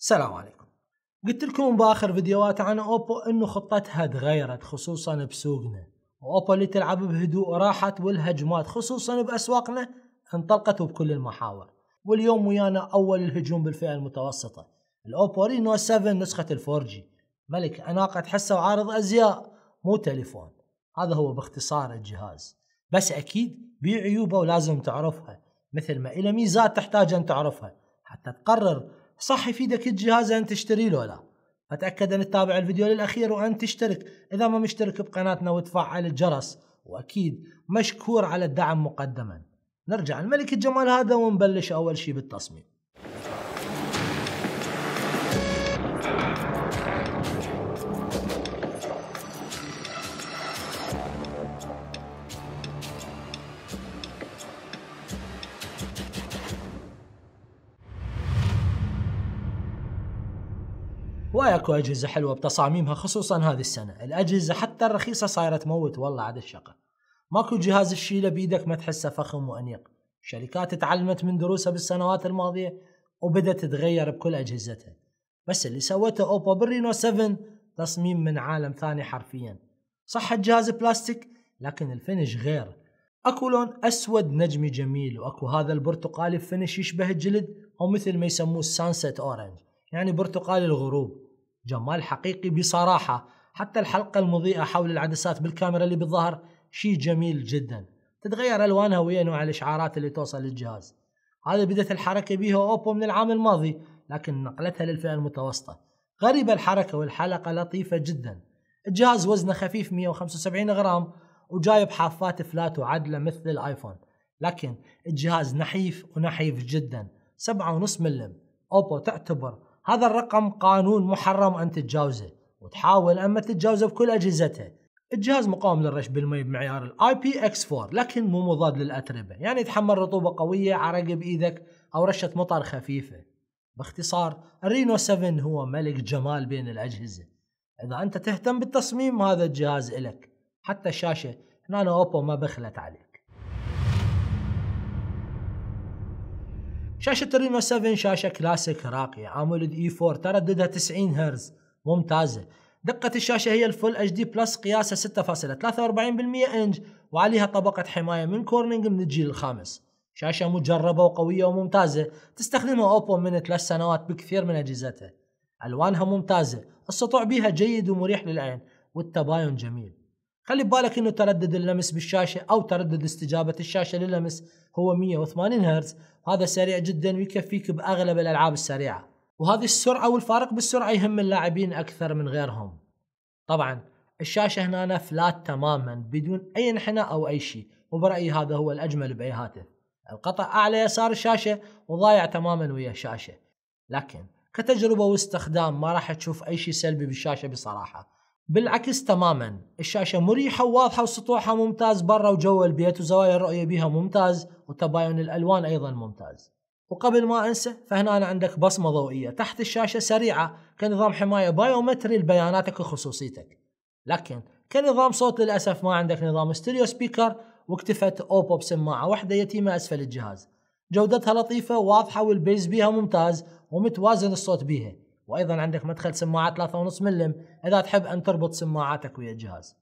السلام عليكم قلت لكم باخر فيديوهات عن اوبو انه خطتها تغيرت خصوصا بسوقنا واوبو اللي تلعب بهدوء راحت والهجمات خصوصا باسواقنا انطلقت بكل المحاور واليوم ويانا اول الهجوم بالفئه المتوسطه الاوبو رينو 7 نسخه الفورجي ملك اناقه حسه وعارض ازياء مو تليفون هذا هو باختصار الجهاز بس اكيد بيه عيوبه ولازم تعرفها مثل ما الى ميزات تحتاج ان تعرفها حتى تقرر صح يفيدك الجهاز ان تشتري له لا فتأكد أن تتابع الفيديو للأخير وأن تشترك إذا ما مشترك بقناتنا وتفعل الجرس وأكيد مشكور على الدعم مقدما نرجع لملك الجمال هذا ونبلش أول شي بالتصميم واكو اجهزه حلوه بتصاميمها خصوصا هذه السنه الاجهزه حتى الرخيصه صايره تموت والله عاد الشقه ماكو جهاز تشيله بيدك ما تحسه فخم وانيق شركات تعلمت من دروسها بالسنوات الماضيه وبدت تتغير بكل اجهزتها بس اللي سوته اوبو بالرينو 7 تصميم من عالم ثاني حرفيا صح الجهاز بلاستيك لكن الفينش غير اكو لون اسود نجمي جميل واكو هذا البرتقالي فينش يشبه الجلد او مثل ما يسموه السانست اورنج يعني برتقالي الغروب جمال حقيقي بصراحة حتى الحلقة المضيئة حول العدسات بالكاميرا اللي بالظهر شيء جميل جدا تتغير ألوانها ويا نوع الإشعارات اللي توصل للجهاز هذا بدأت الحركة بها أوبو من العام الماضي لكن نقلتها للفئة المتوسطة غريبة الحركة والحلقة لطيفة جدا الجهاز وزنه خفيف 175 غرام وجايب حافات فلات وعدلة مثل الايفون لكن الجهاز نحيف ونحيف جدا 7.5 ملم اوبو تعتبر هذا الرقم قانون محرم أن تتجاوزه وتحاول أما تتجاوزه بكل أجهزتها الجهاز مقاوم للرش بالمي بمعيار الاي بي اكس 4 لكن مو مضاد للاتربه، يعني يتحمل رطوبه قويه، عرق بايدك او رشه مطر خفيفه. باختصار الرينو 7 هو ملك جمال بين الاجهزه. اذا انت تهتم بالتصميم هذا الجهاز الك. حتى الشاشه هنا اوبو ما بخلت عليه. شاشة الريما 7 شاشة كلاسيك راقية أمولد اي 4 ترددها 90 هرز ممتازة دقة الشاشة هي الفول اتش دي بلس قياسها 6.43% انج وعليها طبقة حماية من كورنينج من الجيل الخامس شاشة مجربة وقوية وممتازة تستخدمها اوبو من ثلاث سنوات بكثير من اجهزتها الوانها ممتازة السطوع بها جيد ومريح للعين والتباين جميل خلي بالك انه تردد اللمس بالشاشه او تردد استجابه الشاشه للمس هو 180 هرتز هذا سريع جدا ويكفيك باغلب الالعاب السريعه وهذه السرعه والفارق بالسرعه يهم اللاعبين اكثر من غيرهم طبعا الشاشه هنا فلات تماما بدون اي انحناء او اي شيء وبرايي هذا هو الاجمل باي هاتف القطع اعلى يسار الشاشه وضايع تماما ويا الشاشه لكن كتجربه واستخدام ما راح تشوف اي شيء سلبي بالشاشه بصراحه بالعكس تماما الشاشة مريحة وواضحة وسطوعها ممتاز برا وجوا البيت وزوايا الرؤية بها ممتاز وتباين الألوان أيضا ممتاز وقبل ما أنسى فهنا أنا عندك بصمة ضوئية تحت الشاشة سريعة كنظام حماية بايومتري لبياناتك وخصوصيتك لكن كنظام صوت للأسف ما عندك نظام ستيريو سبيكر واكتفت أوبو بسماعة واحدة يتيمة أسفل الجهاز جودتها لطيفة واضحة والبيز بيها ممتاز ومتوازن الصوت بيها وايضا عندك مدخل سماعات 3.5 ملم اذا تحب ان تربط سماعاتك ويا الجهاز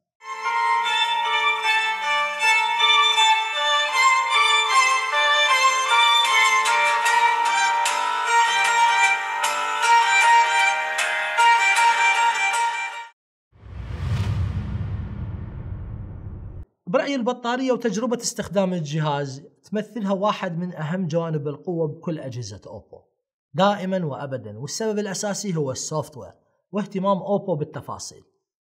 برأيي البطارية وتجربة استخدام الجهاز تمثلها واحد من أهم جوانب القوة بكل أجهزة أوبو دائما وابدا والسبب الاساسي هو السوفت وير واهتمام اوبو بالتفاصيل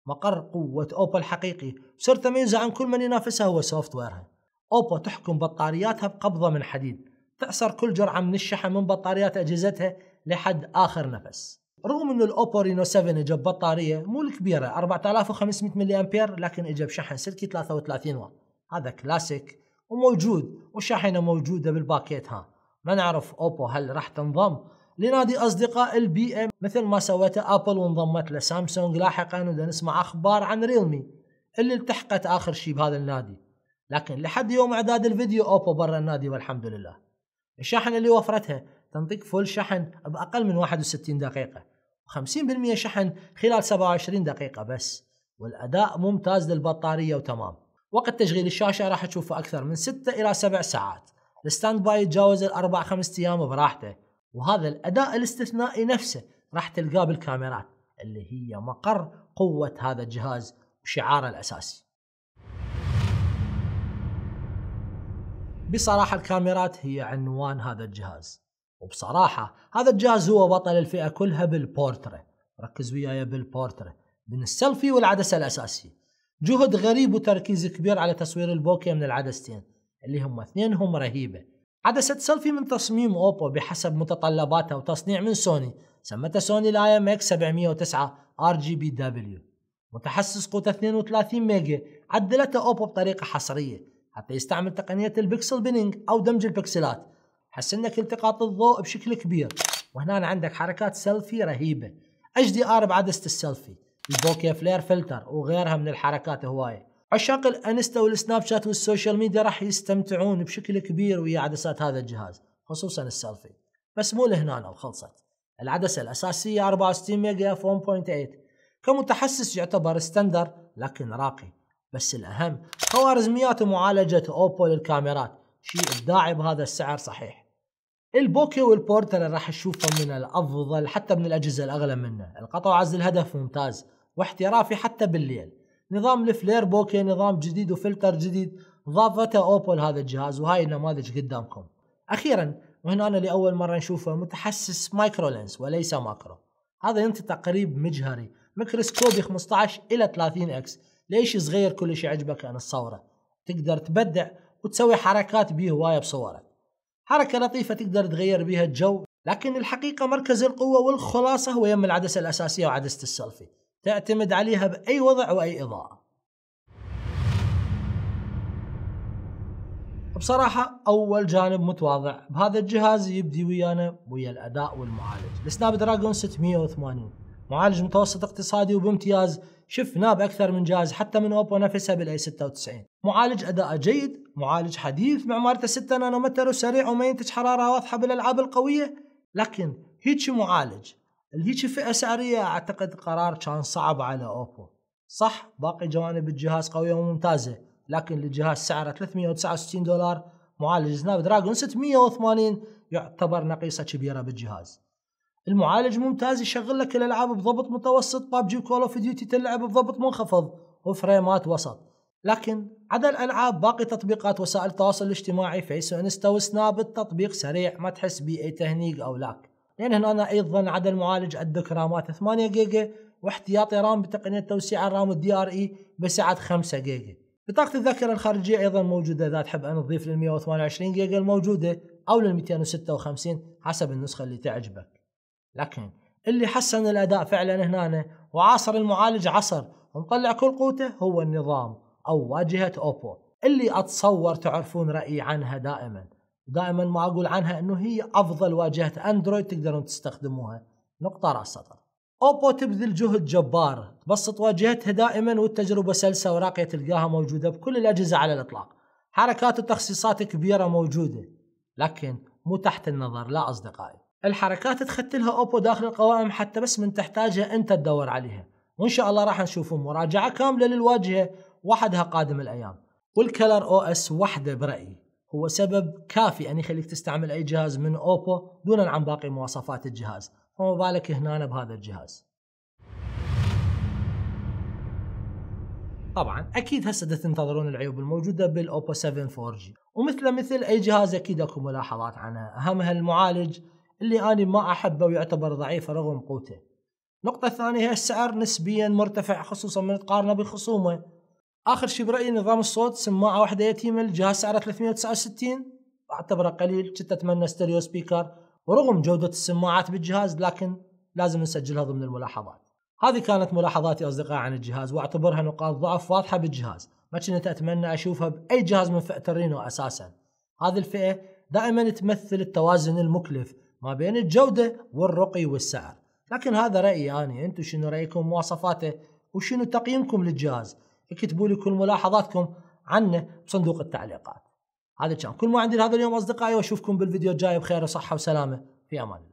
مقر قوة اوبو الحقيقي وسر تميزه عن كل من ينافسها هو سوفت ويرها اوبو تحكم بطارياتها بقبضة من حديد تعصر كل جرعة من الشحن من بطاريات اجهزتها لحد اخر نفس رغم انه الاوبو رينو 7 اجى ببطاريه مو الكبيره 4500 ملي امبير لكن اجى بشحن سلكي 33 واط هذا كلاسيك وموجود وشاحنة موجوده بالباكيت ها ما نعرف اوبو هل راح تنضم لنادي أصدقاء البي ام مثل ما سوته أبل وانضمت لسامسونج لاحقا ونسمع نسمع أخبار عن ريلمي اللي التحقت آخر شيء بهذا النادي لكن لحد يوم إعداد الفيديو أوبو برا النادي والحمد لله الشاحن اللي وفرتها تنطيك فول شحن بأقل من 61 دقيقة و50% شحن خلال 27 دقيقة بس والأداء ممتاز للبطارية وتمام وقت تشغيل الشاشة راح تشوفه أكثر من 6 إلى 7 ساعات الستاند باي يتجاوز الأربع خمس أيام براحته وهذا الاداء الاستثنائي نفسه راح تلقاه بالكاميرات اللي هي مقر قوه هذا الجهاز وشعاره الاساسي. بصراحه الكاميرات هي عنوان هذا الجهاز وبصراحه هذا الجهاز هو بطل الفئه كلها بالبورتري ركز وياي بالبورتري من السيلفي والعدسه الاساسيه جهد غريب وتركيز كبير على تصوير البوكيه من العدستين اللي هم اثنينهم رهيبه عدسة سيلفي من تصميم أوبو بحسب متطلباتها وتصنيع من سوني سمتها سوني الاي ام اكس 709 ار جي بي دبليو متحسس قوته 32 ميجا عدلته اوبو بطريقه حصريه حتى يستعمل تقنيه البكسل بيننج او دمج البكسلات حسن لك التقاط الضوء بشكل كبير وهنا عندك حركات سيلفي رهيبه اتش دي ار بعدسه السيلفي البوكيه فلير فلتر وغيرها من الحركات هوايه عشاق الانستا والسناب شات والسوشيال ميديا راح يستمتعون بشكل كبير ويا عدسات هذا الجهاز خصوصا السيلفي بس مو لهنا خلصت العدسه الاساسيه 64 ميجا في 1.8 كمتحسس يعتبر ستاندر لكن راقي بس الاهم خوارزميات ومعالجه اوبو للكاميرات شيء ابداعي بهذا السعر صحيح البوكي والبورتر راح تشوفه من الافضل حتى من الاجهزه الاغلى منه القطع وعزل الهدف ممتاز واحترافي حتى بالليل نظام الفلير بوكي نظام جديد وفلتر جديد ضافته اوبل هذا الجهاز وهاي النماذج قدامكم اخيرا وهنا أنا لاول مره نشوفه متحسس مايكرو لينس وليس ماكرو هذا ينطي تقريب مجهري ميكروسكوبي 15 الى 30 اكس ليش صغير كل شيء عجبك عن الصوره تقدر تبدع وتسوي حركات بيه هوايه بصورك حركه لطيفه تقدر تغير بيها الجو لكن الحقيقه مركز القوه والخلاصه هو يم العدسه الاساسيه وعدسه السيلفي تعتمد عليها بأي وضع وأي إضاءة بصراحة أول جانب متواضع بهذا الجهاز يبدي ويانا ويا الأداء والمعالج السناب دراجون 680 معالج متوسط اقتصادي وبامتياز شفناه بأكثر من جهاز حتى من أوبو نفسها بالاي 96 معالج أداءه جيد معالج حديث معمارته 6 نانومتر وسريع وما ينتج حرارة واضحة بالألعاب القوية لكن هيك معالج الهيجي فئه سعريه اعتقد قرار كان صعب على اوبو صح باقي جوانب الجهاز قويه وممتازه لكن الجهاز سعره 369 دولار معالج سناب دراجون 680 يعتبر نقيصه كبيره بالجهاز المعالج ممتاز يشغل لك الالعاب بضبط متوسط بابجي كول اوف ديوتي تلعب بضبط منخفض وفريمات وسط لكن عدا الالعاب باقي تطبيقات وسائل التواصل الاجتماعي فيس وانستا وسناب التطبيق سريع ما تحس بيه اي تهنيق او لاك لأن يعني هنا أنا أيضا عدد المعالج أدك رامات 8 جيجا واحتياطي رام بتقنية توسيع الرام الدي ار اي e بسعة 5 جيجا بطاقة الذاكرة الخارجية أيضا موجودة إذا تحب أن تضيف لل 128 جيجا الموجودة أو لل 256 حسب النسخة اللي تعجبك لكن اللي حسن الأداء فعلا هنا وعاصر المعالج عصر ومطلع كل قوته هو النظام أو واجهة أوبو اللي أتصور تعرفون رأيي عنها دائما ودائما ما اقول عنها انه هي افضل واجهه اندرويد تقدرون تستخدموها نقطه راس سطر اوبو تبذل جهد جبار تبسط واجهتها دائما والتجربه سلسه وراقيه تلقاها موجوده بكل الاجهزه على الاطلاق حركات وتخصيصات كبيره موجوده لكن مو تحت النظر لا اصدقائي الحركات تختلها اوبو داخل القوائم حتى بس من تحتاجها انت تدور عليها وان شاء الله راح نشوف مراجعه كامله للواجهه وحدها قادم الايام والكلر او اس وحده برايي هو سبب كافي أن يخليك تستعمل أي جهاز من أوبو دون عن باقي مواصفات الجهاز فما بالك هنا بهذا الجهاز طبعا اكيد هسه تنتظرون العيوب الموجوده بالاوبو 7 4G ومثله مثل اي جهاز اكيد اكو ملاحظات عنها اهمها المعالج اللي انا ما احبه ويعتبر ضعيف رغم قوته النقطة الثانية هي السعر نسبيا مرتفع خصوصا من تقارنه بخصومه اخر شيء برايي نظام الصوت سماعه واحده يتيمه الجهاز سعره 369 اعتبره قليل كنت اتمنى ستيريو سبيكر ورغم جوده السماعات بالجهاز لكن لازم نسجلها ضمن الملاحظات هذه كانت ملاحظاتي اصدقائي عن الجهاز واعتبرها نقاط ضعف واضحه بالجهاز ما كنت اتمنى اشوفها باي جهاز من فئه الرينو اساسا هذه الفئه دائما تمثل التوازن المكلف ما بين الجوده والرقي والسعر لكن هذا رايي يعني. انتم شنو رايكم مواصفاته وشنو تقييمكم للجهاز اكتبوا لي كل ملاحظاتكم عنه بصندوق التعليقات هذا كان كل ما عندي هذا اليوم اصدقائي واشوفكم بالفيديو الجاي بخير وصحه وسلامه في امان